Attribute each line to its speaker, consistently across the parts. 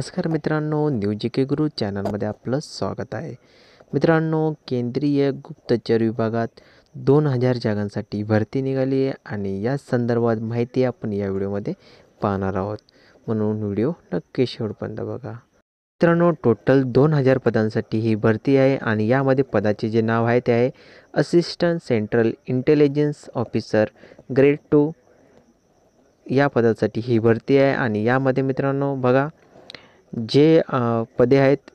Speaker 1: नमस्कार मित्रांनो न्यू जी के गुरु चॅनलमध्ये आपलं स्वागत आहे मित्रांनो केंद्रीय गुप्तचर विभागात दोन हजार जागांसाठी भरती निघाली आहे आणि या संदर्भात माहिती आपण या व्हिडिओमध्ये पाहणार आहोत म्हणून व्हिडिओ नक्की शेवटपर्यंत बघा मित्रांनो टोटल दोन हजार पदांसाठी ही भरती आहे आणि यामध्ये पदाचे जे नाव आहे ते आहे assistant central intelligence officer grade two या पदासाठी ही भरती आहे आणि यामध्ये मित्रांनो बघा जे पदे आहेत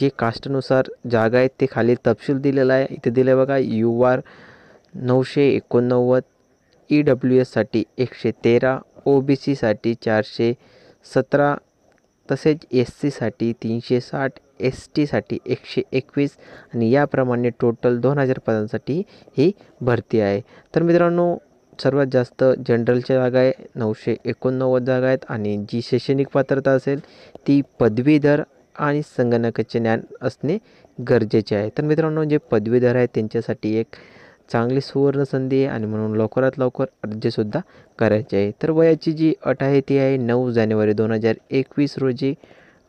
Speaker 1: जे कास्टनुसार जागा आहेत ते खाली तपशील दिलेला आहे इथे दिलं बघा यू आर नऊशे एकोणनव्वद ई e डब्ल्यू एससाठी एकशे तेरा ओ बी सीसाठी चारशे सतरा तसेच एस सीसाठी तीनशे साठ एस टीसाठी एकशे एकवीस आणि याप्रमाणे टोटल दोन हजार पदांसाठी ही भरती आहे तर मित्रांनो सर्वात जास्त जनरलच्या जागा आहे नऊशे एकोणनव्वद जागा आहेत आणि जी शैक्षणिक पात्रता असेल ती पदवीधर आणि संगणकाचे ज्ञान असणे गरजेचे आहे तर मित्रांनो जे पदवीधर आहेत त्यांच्यासाठी एक चांगली सुवर्ण संधी आहे आणि म्हणून लवकरात लवकर अर्जसुद्धा करायचे आहे तर वयाची जी अट आहे ती आहे नऊ जानेवारी दोन हजार एकवीस रोजी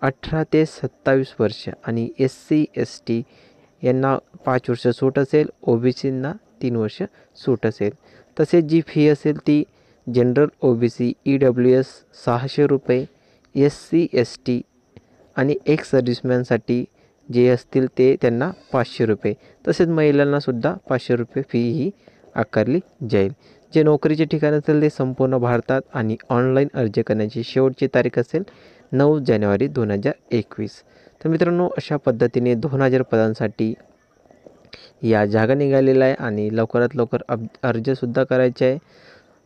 Speaker 1: अठरा ते सत्तावीस वर्ष आणि एस सी एस टी यांना पाच वर्ष सूट असेल ओ बी सींना तीन वर्ष सूट असेल तसेच जी फी असेल ती general O B C E W S सहाशे रुपये एस सी एस टी आणि एक्स सर्व्हिसमॅनसाठी जे असतील ते त्यांना पाचशे रुपये तसेच महिलांनासुद्धा पाचशे रुपये फी ही आकारली जाईल जे नोकरीचे ठिकाण असेल ते संपूर्ण भारतात आणि ऑनलाईन अर्ज करण्याची शेवटची तारीख असेल नऊ जानेवारी दोन हजार एकवीस तर मित्रांनो अशा पद्धतीने दोन हजार पदांसाठी या जागा निघालेल्या आहे आणि लवकरात लवकर अब अर्जसुद्धा करायचे आहे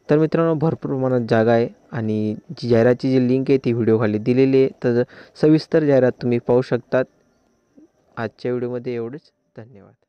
Speaker 1: तर मित्रांनो भरपूर प्रमाणात जागा आहे आणि जी जाहिरातची जी लिंक आहे ती व्हिडिओखाली दिलेली आहे तर सविस्तर जाहिरात तुम्ही पाहू शकतात आजच्या व्हिडिओमध्ये एवढंच धन्यवाद